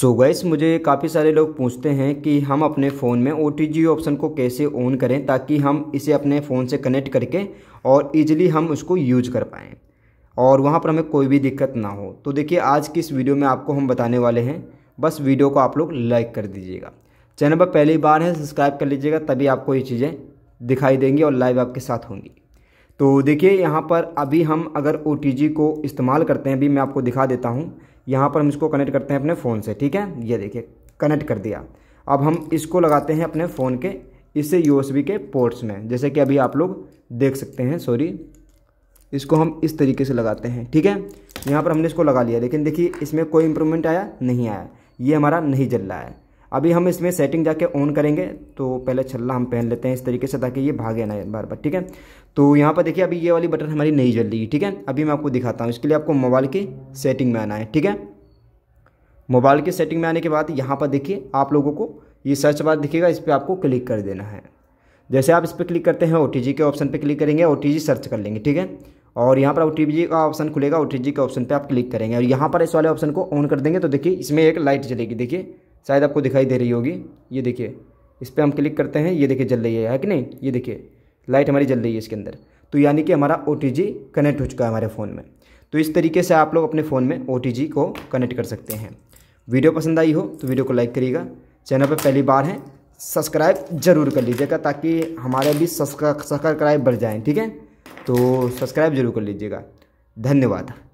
सो so gas मुझे काफ़ी सारे लोग पूछते हैं कि हम अपने फ़ोन में ओ ऑप्शन को कैसे ऑन करें ताकि हम इसे अपने फ़ोन से कनेक्ट करके और ईजिली हम उसको यूज़ कर पाएँ और वहाँ पर हमें कोई भी दिक्कत ना हो तो देखिए आज की इस वीडियो में आपको हम बताने वाले हैं बस वीडियो को आप लोग लाइक कर दीजिएगा चैनल पर पहली बार है सब्सक्राइब कर लीजिएगा तभी आपको ये चीज़ें दिखाई देंगी और लाइव आपके साथ होंगी तो देखिए यहाँ पर अभी हम अगर ओ को इस्तेमाल करते हैं अभी मैं आपको दिखा देता हूँ यहाँ पर हम इसको कनेक्ट करते हैं अपने फ़ोन से ठीक है ये देखिए कनेक्ट कर दिया अब हम इसको लगाते हैं अपने फ़ोन के इससे यू के पोर्ट्स में जैसे कि अभी आप लोग देख सकते हैं सॉरी इसको हम इस तरीके से लगाते हैं ठीक है यहाँ पर हमने इसको लगा लिया लेकिन देखिए इसमें कोई इम्प्रूवमेंट आया नहीं आया ये हमारा नहीं जल रहा है अभी हम इसमें सेटिंग जाके ऑन करेंगे तो पहले छल्ला हम पहन लेते हैं इस तरीके से ताकि ये भागे ना बार बार ठीक है तो यहाँ पर देखिए अभी ये वाली बटन हमारी नहीं जल रही ठीक है अभी मैं आपको दिखाता हूँ इसके लिए आपको मोबाइल की सेटिंग में आना है ठीक है मोबाइल की सेटिंग में आने के बाद यहाँ पर देखिए आप लोगों को ये सर्च बार दिखेगा इस पर आपको क्लिक कर देना है जैसे आप इस पर क्लिक करते हैं ओ के ऑप्शन पर क्लिक करेंगे ओ सर्च कर लेंगे ठीक है और यहाँ पर ओ का ऑप्शन खुलेगा ओ के ऑप्शन पर आप क्लिक करेंगे और यहाँ पर इस वाले ऑप्शन को ऑन कर देंगे तो देखिए इसमें एक लाइट चलेगी देखिए शायद आपको दिखाई दे रही होगी ये देखिए इस पर हम क्लिक करते हैं ये देखिए जल रही है, कि नहीं ये देखिए लाइट हमारी जल रही है इसके अंदर तो यानी कि हमारा ओ कनेक्ट हो चुका है हमारे फ़ोन में तो इस तरीके से आप लोग अपने फ़ोन में ओ को कनेक्ट कर सकते हैं वीडियो पसंद आई हो तो वीडियो को लाइक करिएगा चैनल पर पहली बार हैं सब्सक्राइब जरूर कर लीजिएगा ताकि हमारे भी सब्सक्राइब बढ़ जाएँ ठीक है तो सब्सक्राइब जरूर कर लीजिएगा धन्यवाद